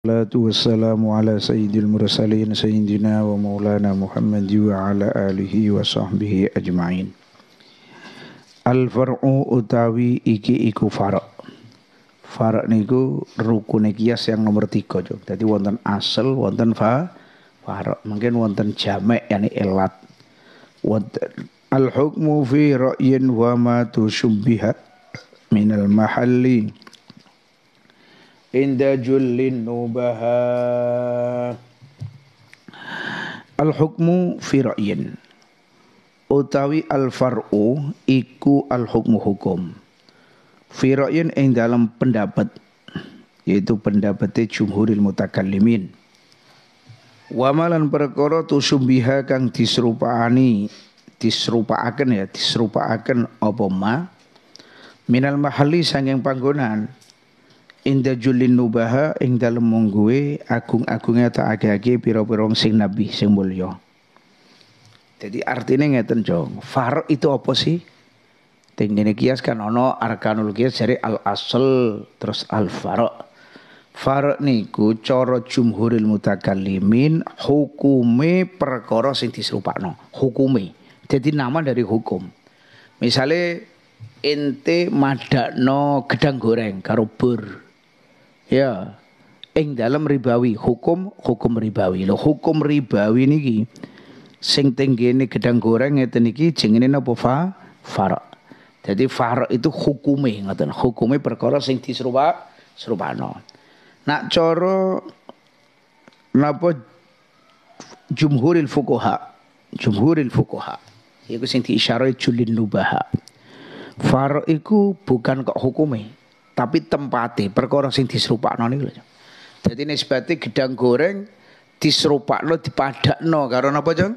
Salatu wassalamu ala sayyidil mursalin sayyidina wa maulana Muhammad wa ala alihi wa sahbihi ajma'in. Al far'u utawi iki iku far'. Far' niku rukun kias yang nomor tiga Jok. Jadi wonten asal, wonten fa far'. Mungkin wonten jamak yani elat. Al hukmu fi ra'yin wa ma tu tusubbiha minal mahalli inda jullin nubaha al hukmu fi ra'yin utawi al far'u iku al hukmu hukum fi ra'yin ing dalam pendapat yaitu pendapat jumhuril mutakallimin wamalan perkara tusumbiha kang disrupani disrupaaken ya disrupaaken apa ma minal mahalli sanging panggonan Inda julin nubaha ing dalem mungguwe agung agungnya ta ake-ake piro-piro sing nabi sing mulya. Jadi artinya ngeten jong. Farok itu apa sih? Ting kias kan ono arkanul kias dari al asal terus al farok. Farok niku cara jumhuril mutakallimin hukume perkara sing no hukume. Jadi nama dari hukum. Misalnya ente madakno gedang goreng karo bur. Ya. Ing dalam ribawi, hukum hukum ribawi. Lo hukum ribawi niki sing tinggi ini gedang goreng ngeten niki jenenge napa fa? Fara. Jadi fara itu hukume ngoten. Hukume perkara sing disrupa serupano. Nak cara napa jumhuril fuqaha, jumhuril fuqaha. Iku sing diisyarai julin nubaha. Faro iku bukan kok hukumnya tapi tempati perkara sing disrupakno niku lho. Dadi nisbate gedang goreng padak dipadakno karo napa, Jon?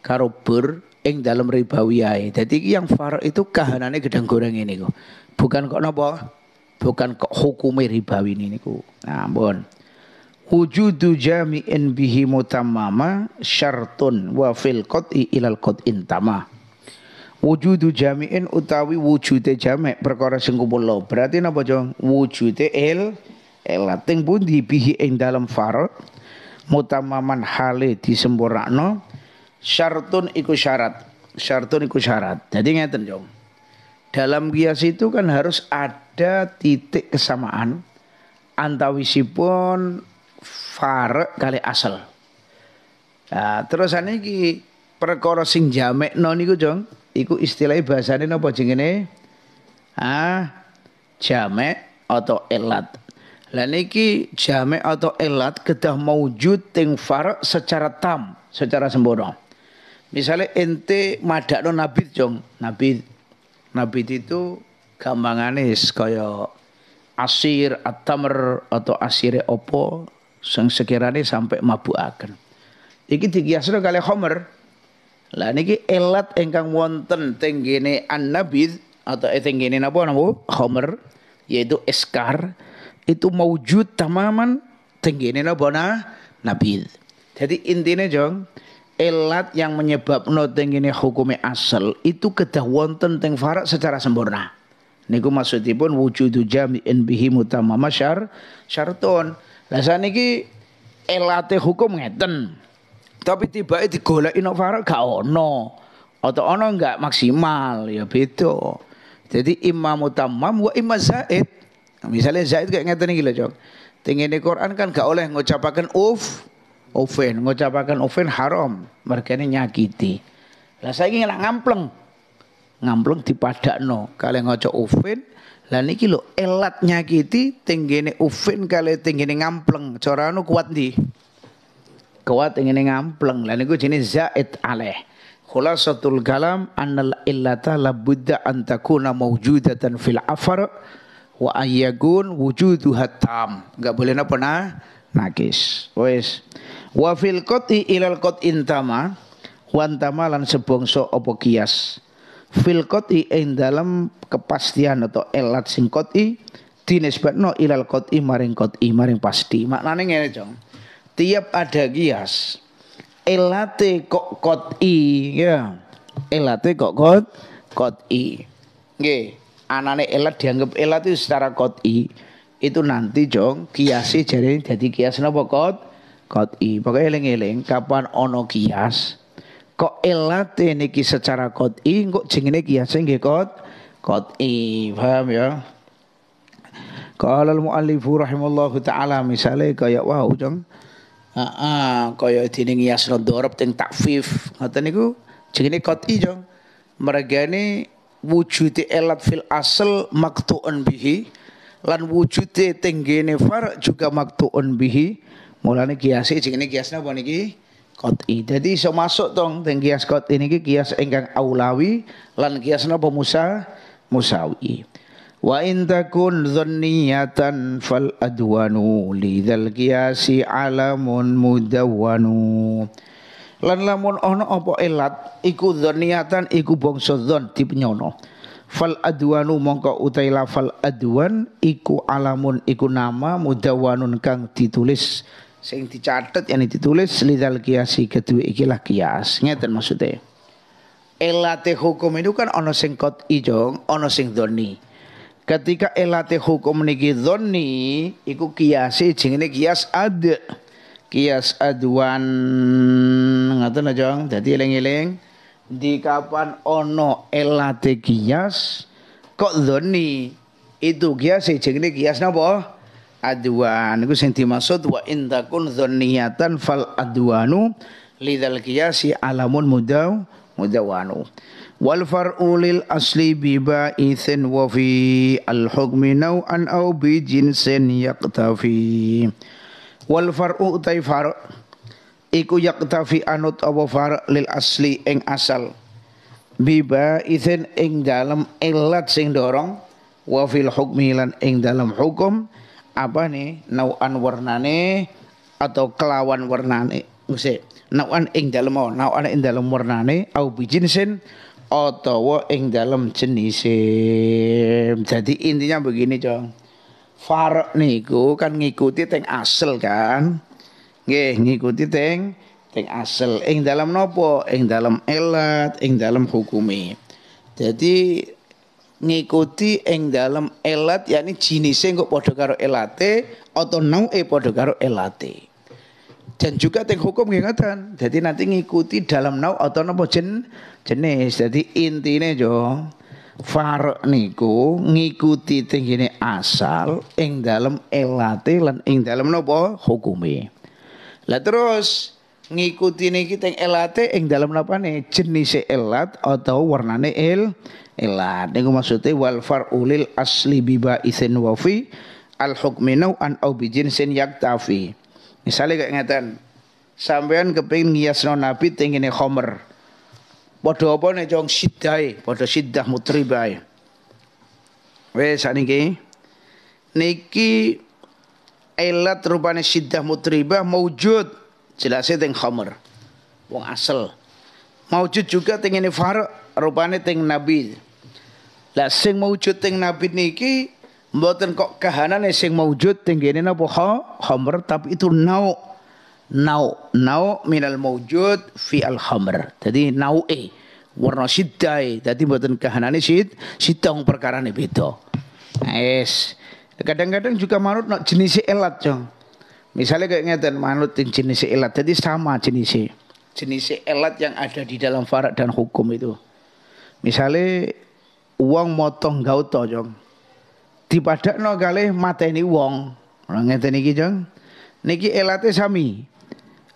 Karo bur ing dalam ribawiyae. Dadi iki yang far itu kahanane gedang goreng ini kok. Bukan kok napa? Bukan kok hukume ribawi ini niku. Nah, ampun. Wujudu jami'in bihi mutamama syartun wa fil qat'i ilal qat'in intama wujudu jami'in utawi wujude jamek perkara sing lo berarti napa jo wujude il elating pun dibihi ing dalam far mutamaman hale disempurnakno syartun iku syarat syartun iku syarat jadi ngeten jo dalam kias itu kan harus ada titik kesamaan antawisipun far kali asal nah, terus ini perkara sing jamek non iku jong iku istilah bahasane napa jengene? Ah, jamek atau elat. Lah niki jamek atau elat kedah maujud teng farak secara tam, secara sempurna. Misalnya ente madakno nabi jong, nabi nabi itu gampangane kaya asir atamer atau asire opo sing sekirane sampai akan. Iki dikiasno kali homer. Lah niki elat ingkang wonten teng gene nabi atau eh, teng gene napa napa khamr yaitu eskar itu maujud tamaman teng gene napa na nabid. Jadi intinya jong elat yang menyebabkan teng gene hukumnya asal itu kedah wonten teng farak secara sempurna. Niku maksudipun wujudu jami'in bihi mutamama syar syartun. Lah saniki elate hukum ngeten. Tapi tiba itu gula inovara gak ono. Atau ono enggak maksimal ya beda. Jadi imam utamam wa imam zaid. Misalnya zaid kayak ngerti nih gila Cok. di Quran kan gak oleh ngucapakan uf, Ufen. Ngucapakan ufen haram, mereka ini nyakiti. Lah saya ingin ngampleng. Ngampleng no. Kalian ngocok ufen. Lah niki lho elat nyakiti tinggi tenggene kalian kali ini ngampleng. coranu kuat nih kuat ingin ngampleng lan iku jenis zaid alaih khulasatul kalam annal illata la budda an takuna mawjudatan fil afar wa ayyagun wujuduha tam enggak boleh napa nah nakis wis wa fil qati ilal qat intama wantama lan sebangsa apa kias fil qati ing dalam kepastian atau elat sing qati dinisbatno ilal qati maring qati maring pasti maknane ngene jong tiap ada kias elate kok kot i ya elate kok kot kot i g anane elat dianggap elat itu secara kot i itu nanti jong kiasi jadi jadi kias nopo kot kot i pokoknya eling eling kapan ono kias kok elate niki secara kot i kok jengene kias nggih kot kot i paham ya Qala al-muallifu rahimallahu taala misale kaya wau jong Heeh, kaya dene ngiasno dhorab teng takfif. Ngoten niku jenenge qat'i jong. Mergane wujude elat fil asal maktuun bihi lan wujude tenggene far juga maktuun bihi. Mulane kiasi jenenge kiasna napa niki? Qat'i. Jadi iso masuk tong teng kias qat'i niki kias ingkang aulawi lan kias napa Musa? Musawi. Wa in takun dhunniyatan fal adwanu lidzal qiyasi alamun mudawwanu. Lan lamun ana apa elat iku dhunniyatan iku bangsa dzon dipenyono. Fal adwanu mongko utai lafal adwan iku alamun iku nama mudawanun kang ditulis sing dicatet yang ditulis lidal kiasi ketui ikilah kias. Ngeten maksudnya. Elate hukum itu kan ono sing kot ijong ono sing ketika elate hukum niki dhonni iku kiasi jenenge kias ad kias aduan ngoten aja dadi eling-eling di kapan ono elate kias kok doni itu kias jenenge kias napa aduan iku sing dimaksud wa intakun dhonniyatan fal aduanu lidal kiasi alamun mudaw mudawanu wal far'u lil asli bi ba'itsin wa fi al hukmi naw'an aw bi jinsin yaqtafi wal far'u utai far' iku yaqtafi anut apa far' lil asli ing asal bi ba'itsin ing dalem ilat sing dorong wa fil hukmi lan ing dalem hukum apa nih an warnane atau kelawan warnane eng dalam ing oh, nau an ing dalam warnane au sen. Otowo ing dalam jenise. Jadi intinya begini, Cong. Farq niku kan ngikuti teng asal kan. Nggih, ngikuti teng teng asal. Ing dalam nopo? Ing dalam elat, ing dalam hukumi. Jadi ngikuti ing dalam elat yakni jinise kok padha karo elate atau nauke padha karo elate dan juga teng hukum ingatan, jadi nanti ngikuti dalam nau atau nopo jen, jenis jadi intinya jo far niku ngikuti teng asal ing dalam elate lan ing dalam nopo hukumi lah terus ngikuti niki teng elate yang dalam napa nih jenis elat atau warnane el elat niku maksudnya wal far ulil asli biba isin wafi al hukminau an au sen yak tafi Misalnya kayak ngeten, sampean kepengin non nabi tengene khomer. bodoh apa nih jong sidai, bodoh sidah mutribae. sani ki, niki elat rupane sidah mutribah mewujud jelasnya teng khomer. Wong asal. Mewujud juga teng ini rupane teng nabi. Lah sing mewujud teng nabi niki mboten kok kahanane sing maujud tenggene napa khamr tapi itu nau nau nau minal maujud fi al khamr nau e warna sidai jadi mboten kahanane sid sidong nih beda nah, es kadang-kadang juga manut no jenis elat jong misalnya kayak ngeten manut jenis elat jadi sama jenis jenis elat yang ada di dalam farak dan hukum itu misalnya uang motong gauto jong dipadakno kalih mateni wong. Ora ngeten iki, Jong. Niki elate sami.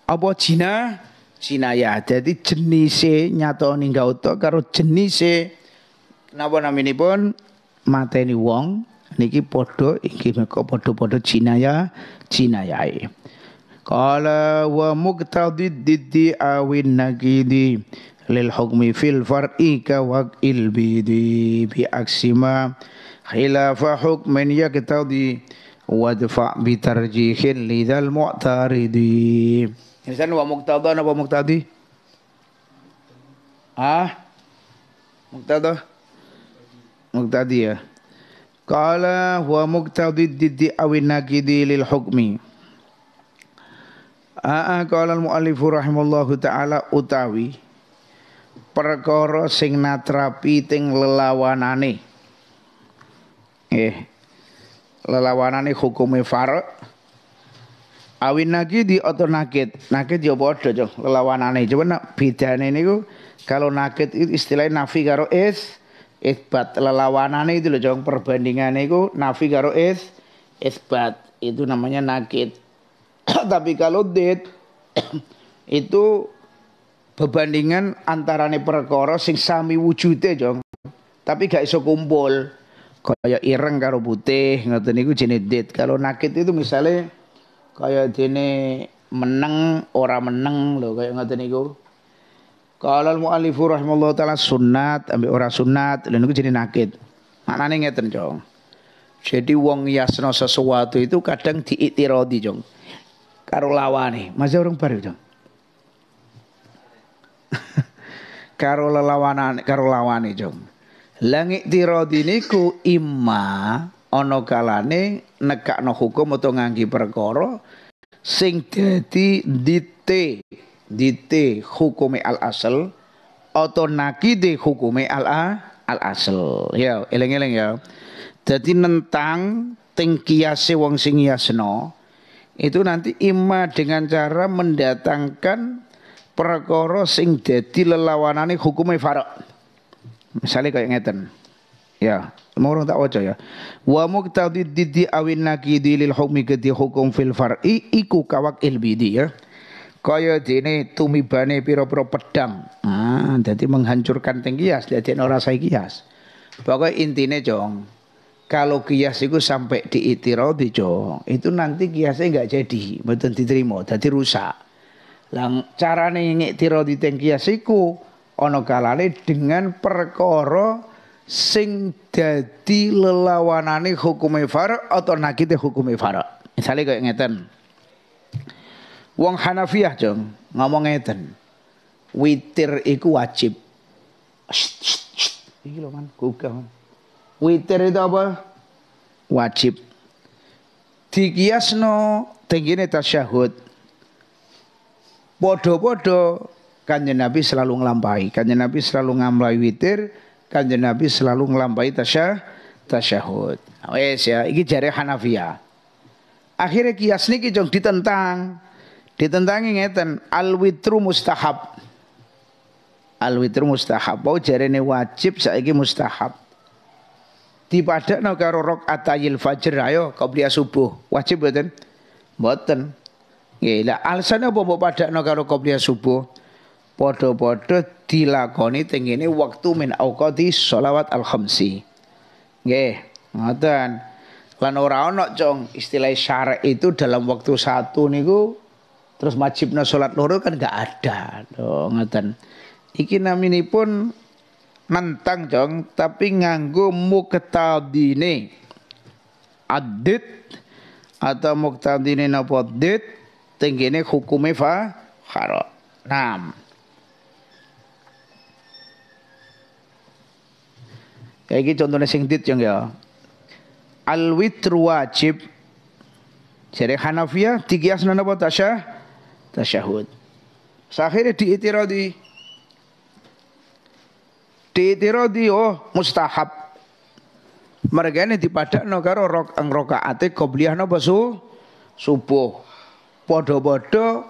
Apa jina? ya, Jadi jenise nyatoni gauto karo jenise napa naminipun mateni wong niki niki padha inggih menika padha-padha jinaya jinayae. Kalau wa muqtadi diddi awin nagidi lil hukmi fil far'i ka ilbi di bi aksima khilafa hukmin ketadi wadfa bi lidal lidzal mu'taridi insan wa muqtadan apa muqtadi ah muqtada muqtadi ya qala huwa muqtadi diddi awin nakidi lil hukmi Aa kala al muallif rahimallahu taala utawi perkara sing natrapi ting lelawanane Eh, lelawanan ini hukumnya farq. Awin lagi di oto nakit. Nakit ya padha, Lelawanan ini Cuma nak ini ku, kalau nakit itu istilahnya nafi karo es, isbat lelawanan itu loh perbandingan perbandingannya itu nafi karo es, isbat. Itu namanya nakit. Tapi kalau did itu bebandingan antarane perkara sing sami wujude, Jong. Tapi gak iso kumpul kaya ireng karo putih ngoten niku jenis dit. Kalau nakit itu misalnya kaya dene meneng ora meneng lho kaya ngoten niku. Kalau mu'alifu rahimallahu taala sunat ambil ora sunat lho niku jenenge nakit. Maknane ngeten, Jong. Jadi wong yasno sesuatu itu kadang diiktirodi, Jong. Karo lawane. Masih orang baru, Jong. karo lelawanan karo lawane, Jong. Langit tirodi niku imma ana kalane nekakno hukum utawa nganggi perkara sing dadi dite dite hukume al asal atau nakide hukume al a al asal ya eleng eleng ya dadi nentang tengkiase wong sing yasno itu nanti ima dengan cara mendatangkan perkara sing dadi lelawanane hukume farok Misalnya kayak ngeten. Ya, mau tak wajah ya. Wa muqtadi didi awin nakidi lil hukmi gedi hukum fil far'i iku kawak ilbidi ya. Kaya dini tumibane piro-piro pedang. Ah, jadi menghancurkan tengkias, dadi ora saya kias. Pokoknya intinya jong, kalau kias itu sampai diitirodi jong, itu nanti kiasnya nggak jadi, betul diterima, jadi rusak. Lang carane ngiktirodi teng kias ana kalane dengan perkoro sing dadi lelawanane hukume far atau nakite hukume far. Misale koyo ngeten. Wong Hanafiyah, Jong, ngomong ngeten. Witir iku wajib. Iki lho man, gugah. Witir itu apa? Wajib. Dikiasno tenggine tasyahud. Podo-podo Kanjeng Nabi selalu ngelampai. Kanjeng Nabi selalu ngamlai witir. Kanjeng Nabi selalu ngelampai tasyah, tasyahud. Nah, wes ya, ini jari Hanafiya. Akhirnya kias niki jong ditentang. Ditentang ngeten al witru mustahab. Al witru mustahab. jari ini wajib saiki mustahab. Dipadakno karo rok atayil fajr ayo beli subuh. Wajib mboten? Mboten. gila alasannya alasane apa mbok padakno karo beli subuh? podo podo dilakoni ini waktu min awqadi sholawat al khamsi. Nggih, ngoten. Lan ora ana cong istilah syar itu dalam waktu satu niku terus wajibna salat loro kan gak ada. Loh, ngoten. Iki pun nentang cong tapi nganggo dini, Adit atau muktadine napa dit ini hukume fa haram. Nah, Ya iki gitu contohnya sing dit yang ya. Al witr wajib. Jadi Hanafiya tiga asnana apa tasyah? Tasyahud. Sakhirnya diitiradi. Diitiradi oh mustahab. Mereka ini dipadak no karo rok ang ati kobliyah no basu subuh. Podo-podo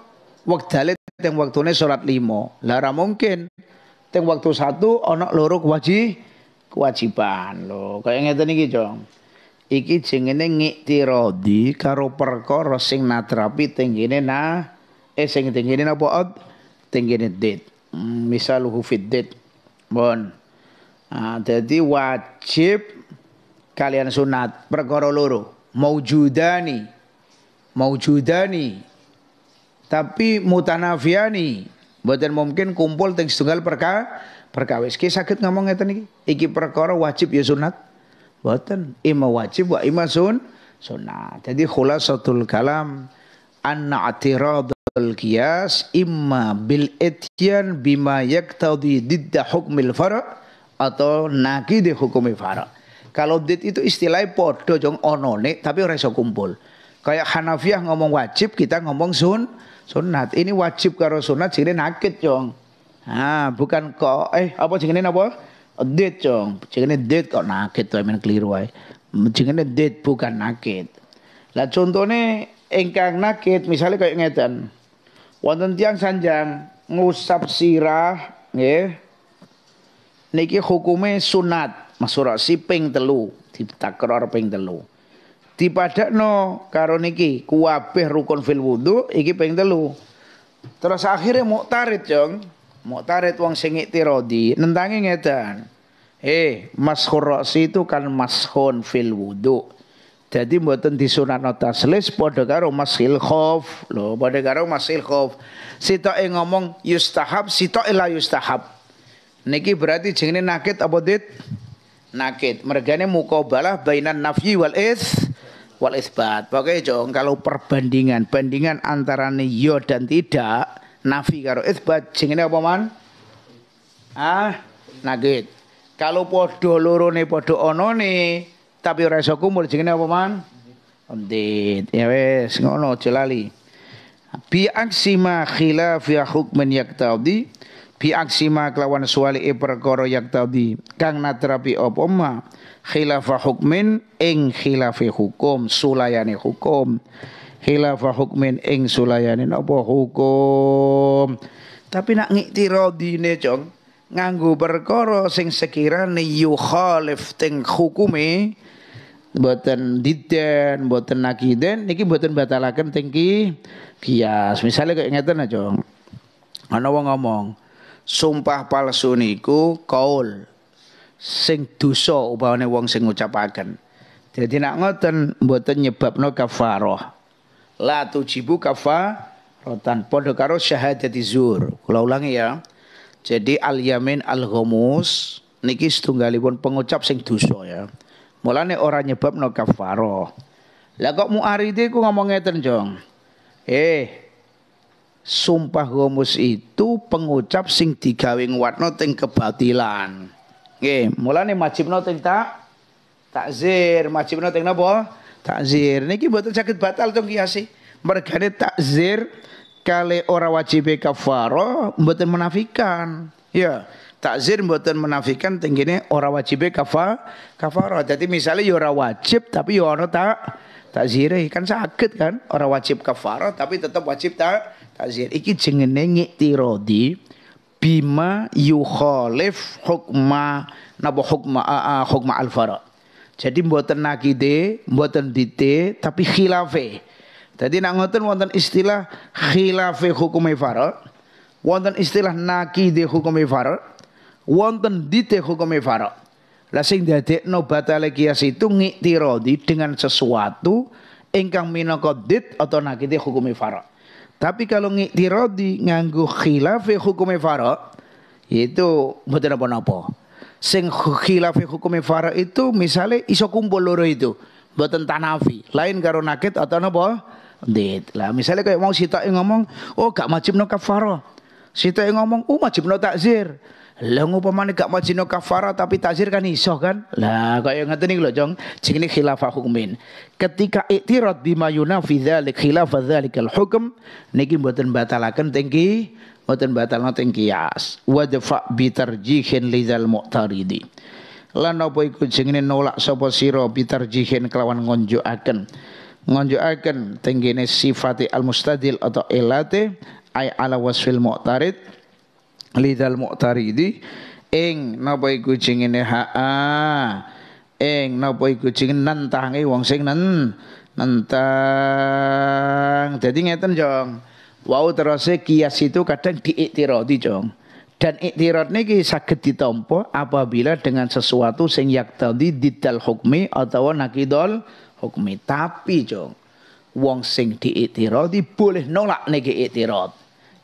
waktale waktu waktunya sholat limo. Lara mungkin. Teng waktu satu onok lorok wajib kewajiban lho. Kaya ngeten iki, Jong. Iki jenenge rodi karo perkara sing natrapi tenggene na eh sing tenggene napa poot tenggene dit. Hmm, lu fit dit. Bon. Ah, jadi wajib kalian sunat perkara loro maujudani maujudani tapi mutanafiani mboten mungkin kumpul teng setunggal perkara perkawis. Ki sakit ngomong ngeten iki. Iki perkara wajib ya sunat. Boten, ima wajib wa ima sun sunat Jadi khulasatul kalam anna atiradul qiyas imma bil etian bima yaktadi didda hukmil fara atau naqidi hukumi fara. Kalau did itu istilah podo jong onone tapi ora iso kumpul. Kayak Hanafiah ngomong wajib, kita ngomong sun, sunat. Ini wajib karo sunat, jadi nakit jong. Ah, bukan kok eh apa jenenge apa? Dit cong. Jenenge dit kok nakit to men keliru ae. Jenenge dit bukan nakit. Lah contone ingkang nakit misalnya kayak ngeten. Wonten tiang sanjang ngusap sirah nggih. Niki hukume sunat, masura siping telu, ditakror ping telu. Dipadakno karo niki kuabeh rukun fil wudu iki ping telu. Terus akhirnya muktarid, Jong. Mau tarik wong sing tirodi, nentangi ngedan. eh maskhur ra'si itu kan maskhun fil wudu jadi mboten disunatno taslis padha karo masil khof lho padha karo masil khof e ngomong yustahab sitok la yustahab niki berarti jenenge nakit apa dit nakit mergane muqabalah bainan nafyi wal is wal isbat pokoknya jong kalau perbandingan bandingan antara yo iya dan tidak nafi karo isbat jenenge apa man? Ah, nagit Kalau padha podo ono anane tapi ora iso kumul jenenge apa man? Ondit. Ya wes ngono celali. lali. Bi aksima khilaf ya hukman yaktadi bi aksima kelawan suwali e perkara yaktadi kang natrapi apa ma khilafa hukmin ing khilafi hukum sulayane hukum khilafa hukmin ing sulayani apa hukum tapi nak ngiktiradine cong nganggo perkara sing sekirane yukhalif teng hukume boten diden boten nakiden niki boten batalaken tengki kias misale kaya ngeten aja ana wong ngomong sumpah palsu niku kaul sing dosa upawane wong sing ngucapaken jadi nak ngoten boten nyebabno kafarah la tujibu kafa rotan podo karo syahadati zur Kula ulangi ya. Jadi al yamin al gomus, niki setunggalipun pengucap sing dosa ya. Mulane ora no kafaro Lah kok muaridi ku ngomong ngeten, Jong. Eh, sumpah gomus itu pengucap sing digawe nguatno teng kebatilan. Nggih, mulane majibno teng tak takzir, majibno teng napa? Takzir. Niki mboten saged batal to kiasi mergane takzir kale ora wajib kafaro mboten menafikan ya takzir mboten menafikan tenggine ora wajib kafa kafaro jadi misalnya yo ya ora wajib tapi yo ya tak takzir, kan sakit kan ora wajib kafaro tapi tetap wajib tak takzir iki jenenge ngiktirodi bima yukhalif hukma napa hukma uh, hukma al-fara jadi mboten nakide mboten dite tapi khilafe jadi nak ngoten wonten istilah khilafi hukum farol, wonten istilah nakide hukum farol, wonten dite hukum farol. Lah sing dadekno kias itu ngiktirodi dengan sesuatu ingkang minangka dit atau nakide hukum farol. Tapi kalau ngiktirodi nganggu khilafi hukum farok yaitu betul apa-apa. Sing khilafi hukum farok itu misalnya iso kumpul loro itu, mboten tanafi, lain karo nakid atau napa? Dit. Lah misalnya kayak mau sitok ngomong, oh gak wajib no kafarah. Sitok ngomong, oh wajib no takzir. Lah ngumpamane gak majino kafaro tapi takzir kan iso kan? Lah kaya ngerti nih lho, Jong. Jenenge khilafah hukmin. Ketika iktirad bima yunafi dzalik khilafah dzalikal hukum, niki mboten batalakan tengki mboten batalan teng kias. Wadfa bi tarjihin lidzal mu'taridi. Lan apa iku jenenge nolak sapa sira bi kelawan kelawan akan ngonjokaken tenggene sifati al mustadil atau ilate ay ala wasfil mu'tarid lidal mu'taridi ing napa iku jengene haa ing napa iku jengene nentangi wong sing nen nentang dadi ngeten jong wau terusé kias itu kadang diiktirati jong dan iktirat niki saged ditampa apabila dengan sesuatu sing yak tadi didal hukmi atau nakidol hukumnya. Tapi jong, wong sing diiktiradi boleh nolak niki iktirad.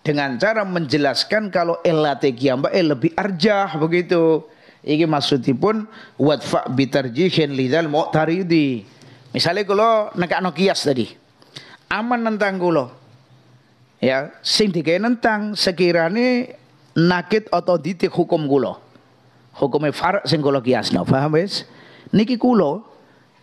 Dengan cara menjelaskan kalau elate eh lebih arjah begitu. Iki maksudipun wadfa bitarjihin lidal mu'taridi. Misalnya kalau nekakno kias tadi. Aman tentang kulo, Ya, sing dikene tentang sekirane nakit atau ditik hukum kulo, Hukumnya far sing kias no, paham wis? Niki kulo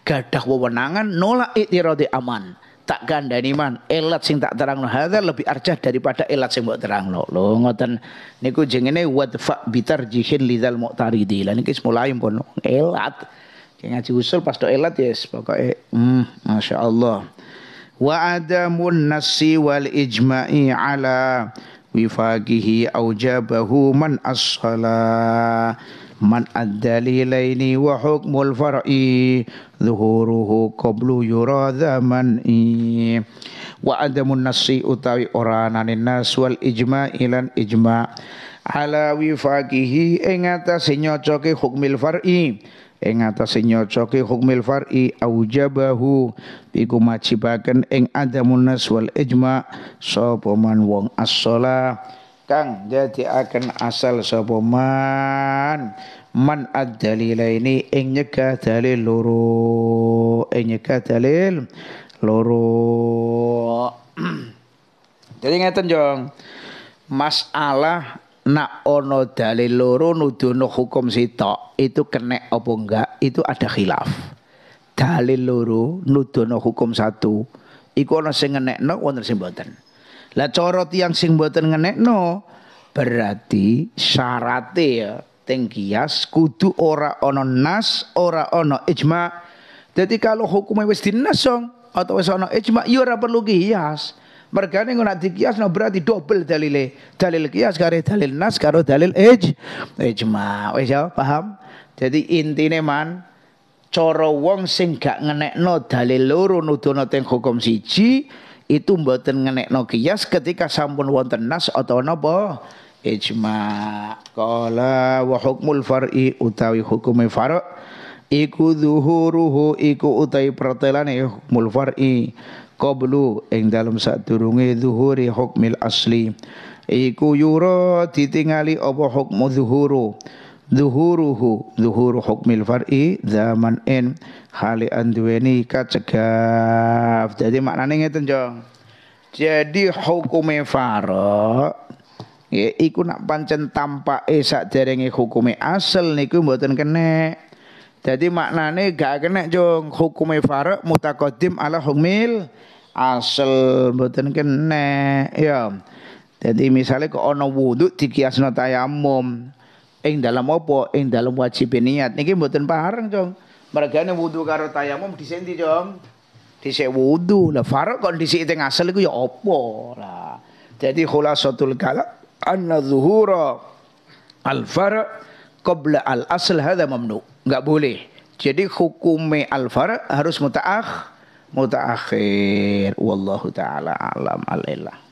gadah wewenangan nolak rodi aman tak ganda man elat sing tak terang loh, hadza lebih arjah daripada elat sing buat terang loh. loh ngoten niku jengene wadfa bitar jihin lidal mu'taridi lan niki mulai pun elat ngaji usul pas do elat yes pokoknya hmm, masya Allah wa adamun nasi wal ijma'i ala wifaqihi aujabahu man as-salah man ad-dalilaini wa hukmul far'i zuhuruhu qablu yura zamani wa adamun nasi utawi oranane nas wal ijma' ilan ijma' ala wifaqihi ing atase nyocoke hukmil far'i ing atase nyocoke hukmil far'i aujabahu iku majibaken ing adamun nas wal ijma sapa man wong as-shalah kang jadi akan asal sopoman man man ad-dalilaini ing nyegah dalil loro ing nyegah dalil loro jadi ngeten jong masalah nak ono dalil loro nuduno hukum sitok itu kene apa enggak itu ada khilaf dalil loro nuduno hukum satu iku ono sing ngenekno wonten sing mboten lah cara yang sing mboten ngenekno berarti syarate ya teng kias kudu ora ana nas, ora ana ijma. Jadi kalau hukumnya wis dinasong atau wis ana ijma ya ora perlu kias. Mergane ngono dikias no berarti double dalile. Dalil kias karo dalil nas karo dalil ij ijma. Wis ya paham? Jadi intine man coro wong sing gak ngenekno dalil loro nuduhno teng hukum siji itu mboten ngenekno qiyas ketika sampun wonten nas atau napa ijma qala wa hukmul far'i utawi hukume far' iku zuhuruhu iku utai pertelane hukmul far'i qablu ing dalem sadurunge zuhuri hukmil asli iku yura ditingali apa hukmu zuhuru zuhuruhu zuhuru hukmil far'i zaman in hali anduweni kacegaf jadi maknanya ngeten jo jadi hukume faro ya iku nak pancen esak jaringi hukume asal niku mboten kene jadi maknane gak kena jong hukume farak mutakodim ala hukmil asal mboten kene ya jadi misalnya ke ono wudhu dikiasno tayamum ing dalam opo, ing dalam wajib niat niki mboten pareng cong mergane wudu karo tayamum dhisik cong dhisik wudu lah farq kon dhisik teng asal iku ya opo lah jadi khulasatul kalam anna zuhura al farq qabla al asl hadha mamnu enggak boleh jadi hukume al farq harus mutaakh mutaakhir wallahu taala alam al